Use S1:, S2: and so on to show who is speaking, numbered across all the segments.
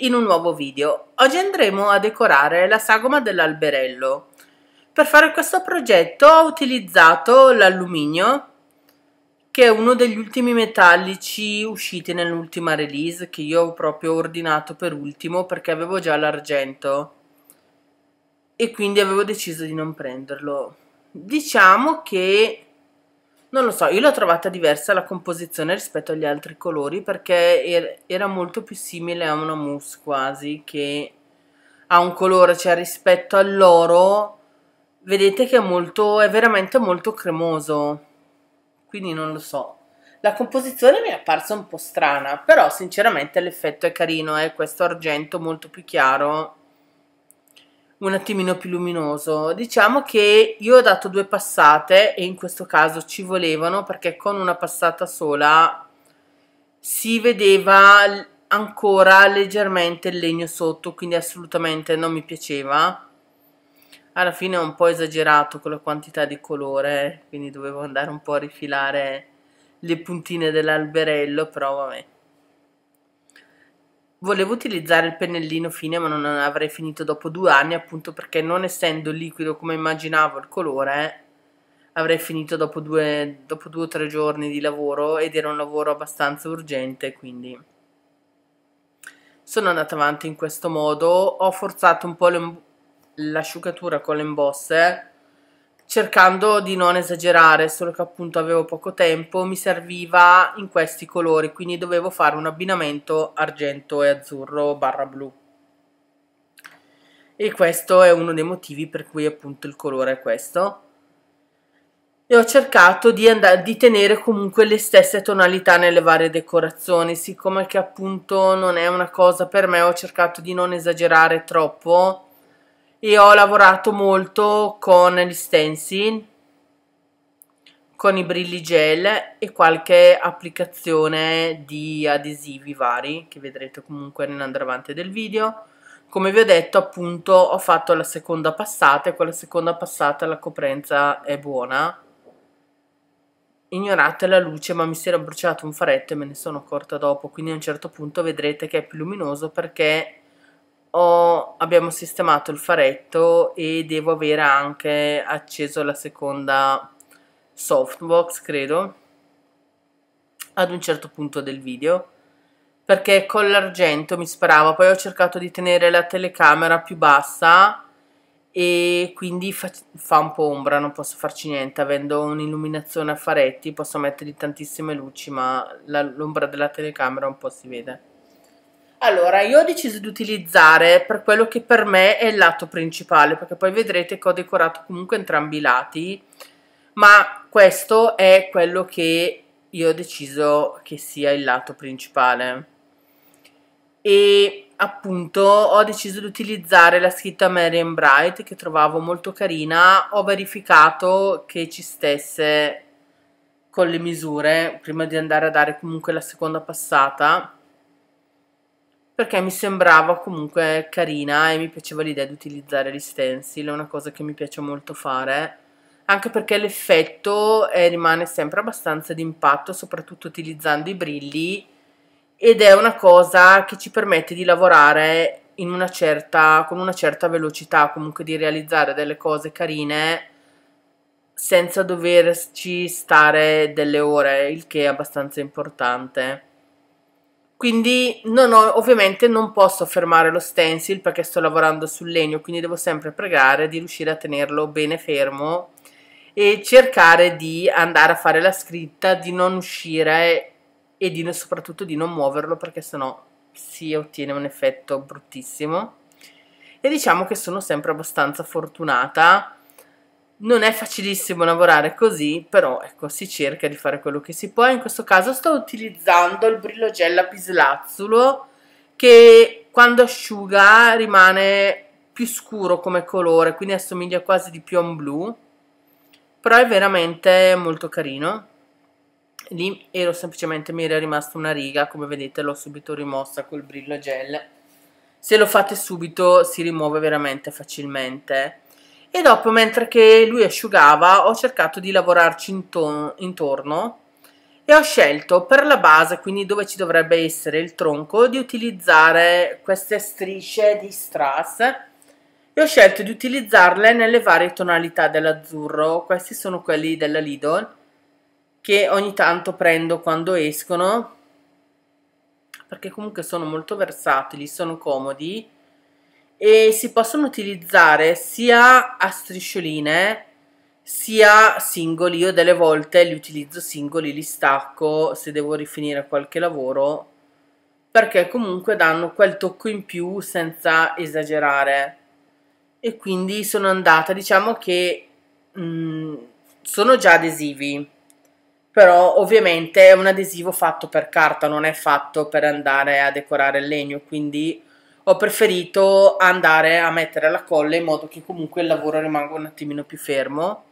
S1: in un nuovo video. Oggi andremo a decorare la sagoma dell'alberello. Per fare questo progetto ho utilizzato l'alluminio, che è uno degli ultimi metallici usciti nell'ultima release, che io ho proprio ordinato per ultimo perché avevo già l'argento e quindi avevo deciso di non prenderlo. Diciamo che non lo so, io l'ho trovata diversa la composizione rispetto agli altri colori perché er-, era molto più simile a una mousse quasi che a un colore, cioè rispetto all'oro vedete che è molto, è veramente molto cremoso, quindi non lo so. La composizione mi è apparsa un po' strana, però sinceramente l'effetto è carino, è eh? questo argento molto più chiaro un attimino più luminoso diciamo che io ho dato due passate e in questo caso ci volevano perché con una passata sola si vedeva ancora leggermente il legno sotto quindi assolutamente non mi piaceva alla fine ho un po' esagerato con la quantità di colore quindi dovevo andare un po' a rifilare le puntine dell'alberello però vabbè Volevo utilizzare il pennellino fine ma non avrei finito dopo due anni appunto perché non essendo liquido come immaginavo il colore avrei finito dopo due, dopo due o tre giorni di lavoro ed era un lavoro abbastanza urgente quindi sono andata avanti in questo modo ho forzato un po' l'asciugatura con l'emboss cercando di non esagerare, solo che appunto avevo poco tempo, mi serviva in questi colori, quindi dovevo fare un abbinamento argento e azzurro barra blu. E questo è uno dei motivi per cui appunto il colore è questo. E ho cercato di, di tenere comunque le stesse tonalità nelle varie decorazioni, siccome che appunto non è una cosa per me, ho cercato di non esagerare troppo, e ho lavorato molto con gli stencil con i brilli gel e qualche applicazione di adesivi vari che vedrete comunque nell'andare avanti del video come vi ho detto appunto ho fatto la seconda passata e con la seconda passata la coprenza è buona ignorate la luce ma mi si era bruciato un faretto e me ne sono accorta dopo quindi a un certo punto vedrete che è più luminoso perché ho, abbiamo sistemato il faretto e devo avere anche acceso la seconda softbox, credo, ad un certo punto del video, perché con l'argento mi sparava, poi ho cercato di tenere la telecamera più bassa e quindi fa, fa un po' ombra, non posso farci niente, avendo un'illuminazione a faretti posso mettergli tantissime luci, ma l'ombra della telecamera un po' si vede. Allora, io ho deciso di utilizzare per quello che per me è il lato principale, perché poi vedrete che ho decorato comunque entrambi i lati, ma questo è quello che io ho deciso che sia il lato principale. E appunto ho deciso di utilizzare la scritta Mary Bright che trovavo molto carina, ho verificato che ci stesse con le misure prima di andare a dare comunque la seconda passata perché mi sembrava comunque carina e mi piaceva l'idea di utilizzare gli stencil, è una cosa che mi piace molto fare, anche perché l'effetto eh, rimane sempre abbastanza d'impatto, soprattutto utilizzando i brilli, ed è una cosa che ci permette di lavorare una certa, con una certa velocità, comunque di realizzare delle cose carine senza doverci stare delle ore, il che è abbastanza importante quindi non ho, ovviamente non posso fermare lo stencil perché sto lavorando sul legno quindi devo sempre pregare di riuscire a tenerlo bene fermo e cercare di andare a fare la scritta di non uscire e di, soprattutto di non muoverlo perché sennò si ottiene un effetto bruttissimo e diciamo che sono sempre abbastanza fortunata non è facilissimo lavorare così, però ecco, si cerca di fare quello che si può. In questo caso sto utilizzando il Brillo Gel Lapislazzulo, che quando asciuga rimane più scuro come colore, quindi assomiglia quasi di più a un blu, però è veramente molto carino. Lì ero semplicemente, mi era rimasta una riga, come vedete l'ho subito rimossa col Brillo Gel. Se lo fate subito si rimuove veramente facilmente e dopo mentre che lui asciugava ho cercato di lavorarci intorno, intorno e ho scelto per la base, quindi dove ci dovrebbe essere il tronco, di utilizzare queste strisce di strass e ho scelto di utilizzarle nelle varie tonalità dell'azzurro, questi sono quelli della Lidl che ogni tanto prendo quando escono perché comunque sono molto versatili, sono comodi e si possono utilizzare sia a striscioline sia singoli. Io delle volte li utilizzo singoli, li stacco se devo rifinire qualche lavoro perché comunque danno quel tocco in più senza esagerare. E quindi sono andata, diciamo che mh, mm, sono già adesivi, però ovviamente è un adesivo fatto per carta, non è fatto per andare a decorare il legno, quindi ho preferito andare a mettere la colla in modo che comunque il lavoro rimanga un attimino più fermo.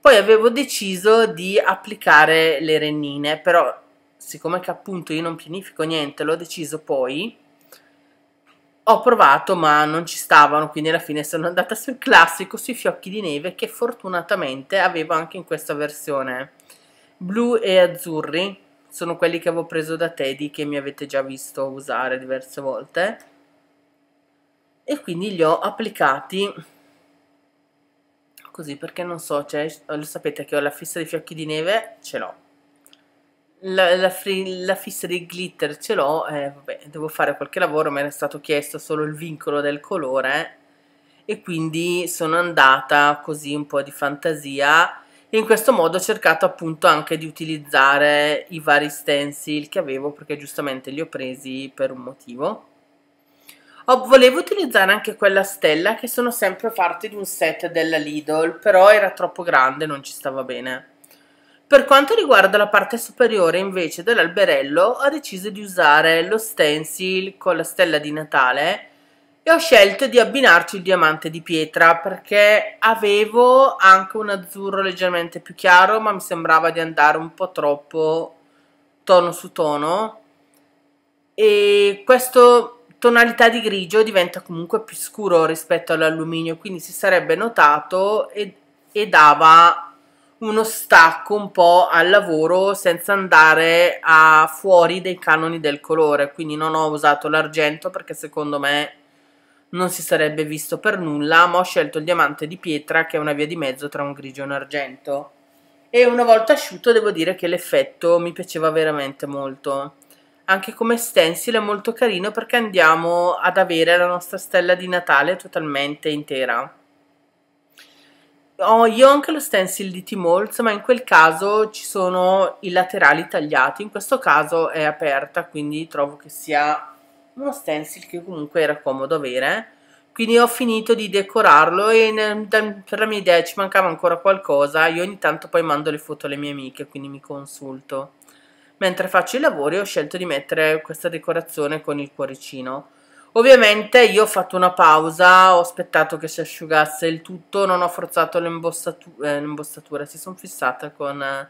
S1: Poi avevo deciso di applicare le rennine, però siccome che appunto io non pianifico niente, l'ho deciso poi, ho provato ma non ci stavano, quindi alla fine sono andata sul classico, sui fiocchi di neve che fortunatamente avevo anche in questa versione. Blu e azzurri sono quelli che avevo preso da Teddy che mi avete già visto usare diverse volte e quindi li ho applicati così perché non so, cioè, lo sapete che ho la fissa dei fiocchi di neve, ce l'ho. La, la, la, fissa dei glitter ce l'ho, eh, vabbè, devo fare qualche lavoro, mi era stato chiesto solo il vincolo del colore e quindi sono andata così un po' di fantasia e in questo modo ho cercato appunto anche di utilizzare i vari stencil che avevo perché giustamente li ho presi per un motivo Oh, volevo utilizzare anche quella stella che sono sempre parte di un set della Lidl, però era troppo grande, non ci stava bene. Per quanto riguarda la parte superiore invece dell'alberello, ho deciso di usare lo stencil con la stella di Natale e ho scelto di abbinarci il diamante di pietra perché avevo anche un azzurro leggermente più chiaro, ma mi sembrava di andare un po' troppo tono su tono e questo tonalità di grigio diventa comunque più scuro rispetto all'alluminio, quindi si sarebbe notato e, e dava uno stacco un po' al lavoro senza andare a fuori dei canoni del colore, quindi non ho usato l'argento perché secondo me non si sarebbe visto per nulla, ma ho scelto il diamante di pietra che è una via di mezzo tra un grigio e un argento. E una volta asciutto devo dire che l'effetto mi piaceva veramente molto anche come stencil è molto carino perché andiamo ad avere la nostra stella di Natale totalmente intera Ho io anche lo stencil di T-Molts, ma in quel caso ci sono i laterali tagliati, in questo caso è aperta, quindi trovo che sia uno stencil che comunque era comodo avere. Quindi ho finito di decorarlo e per la mia idea ci mancava ancora qualcosa, io ogni tanto poi mando le foto alle mie amiche, quindi mi consulto. Mentre faccio i lavori ho scelto di mettere questa decorazione con il cuoricino. Ovviamente io ho fatto una pausa, ho aspettato che si asciugasse il tutto, non ho forzato l'imbossatura, eh, si sono fissata con eh,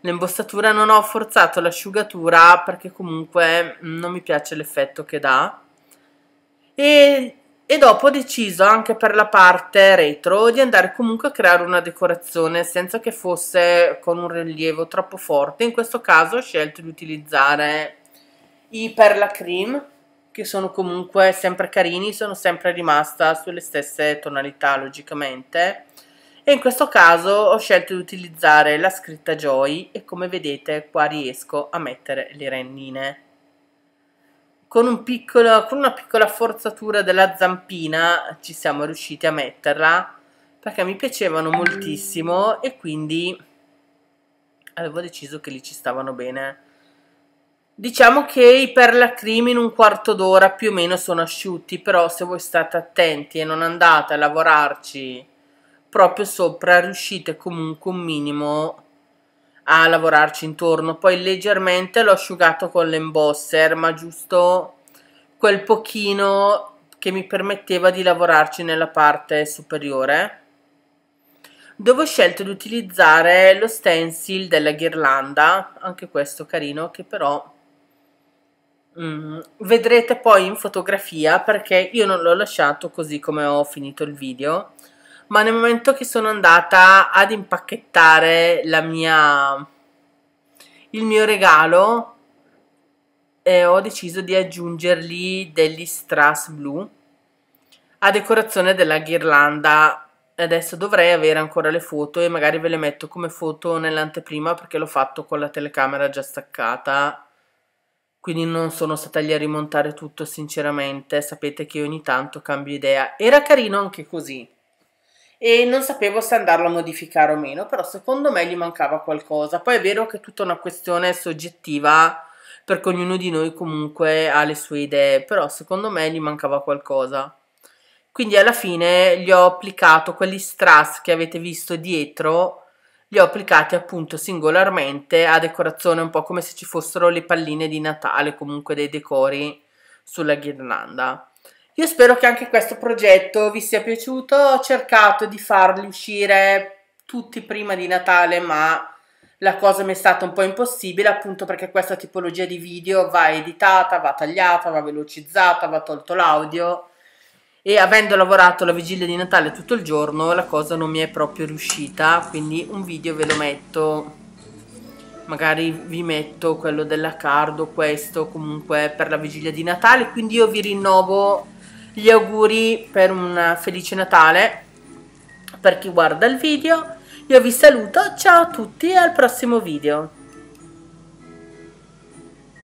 S1: l'imbossatura non ho forzato l'asciugatura perché comunque non mi piace l'effetto che dà. E e dopo ho deciso anche per la parte retro di andare comunque a creare una decorazione senza che fosse con un rilievo troppo forte in questo caso ho scelto di utilizzare i perla cream che sono comunque sempre carini sono sempre rimasta sulle stesse tonalità logicamente e in questo caso ho scelto di utilizzare la scritta Joy e come vedete qua riesco a mettere le rennine con, un piccolo, con una piccola forzatura della zampina ci siamo riusciti a metterla perché mi piacevano moltissimo e quindi avevo deciso che lì ci stavano bene. Diciamo che i perlacrimi in un quarto d'ora più o meno sono asciutti, però se voi state attenti e non andate a lavorarci proprio sopra, riuscite comunque un minimo a lavorarci intorno. Poi leggermente l'ho asciugato con l'embosser, ma giusto quel pochino che mi permetteva di lavorarci nella parte superiore dove ho scelto di utilizzare lo stencil della ghirlanda, anche questo carino, che però mm, vedrete poi in fotografia perché io non l'ho lasciato così come ho finito il video, ma nel momento che sono andata ad impacchettare la mia, il mio regalo, eh, ho deciso di aggiungergli degli strass blu a decorazione della ghirlanda. Adesso dovrei avere ancora le foto e magari ve le metto come foto nell'anteprima perché l'ho fatto con la telecamera già staccata quindi non sono stata lì a rimontare tutto sinceramente, sapete che ogni tanto cambio idea. Era carino anche così e non sapevo se andarlo a modificare o meno, però secondo me gli mancava qualcosa. Poi è vero che è tutta una questione soggettiva, perché ognuno di noi comunque ha le sue idee, però secondo me gli mancava qualcosa. Quindi alla fine gli ho applicato quelli strass che avete visto dietro, li ho applicati appunto singolarmente a decorazione, un po' come se ci fossero le palline di Natale, comunque dei decori sulla ghirlanda. Io spero che anche questo progetto vi sia piaciuto, ho cercato di farli uscire tutti prima di Natale, ma la cosa mi è stata un po' impossibile appunto perché questa tipologia di video va editata, va tagliata, va velocizzata, va tolto l'audio e avendo lavorato la vigilia di Natale tutto il giorno la cosa non mi è proprio riuscita, quindi un video ve lo metto magari vi metto quello della card o questo comunque per la vigilia di Natale, quindi io vi rinnovo gli auguri per un felice Natale per chi guarda il video. Io vi saluto, ciao a tutti e al prossimo video.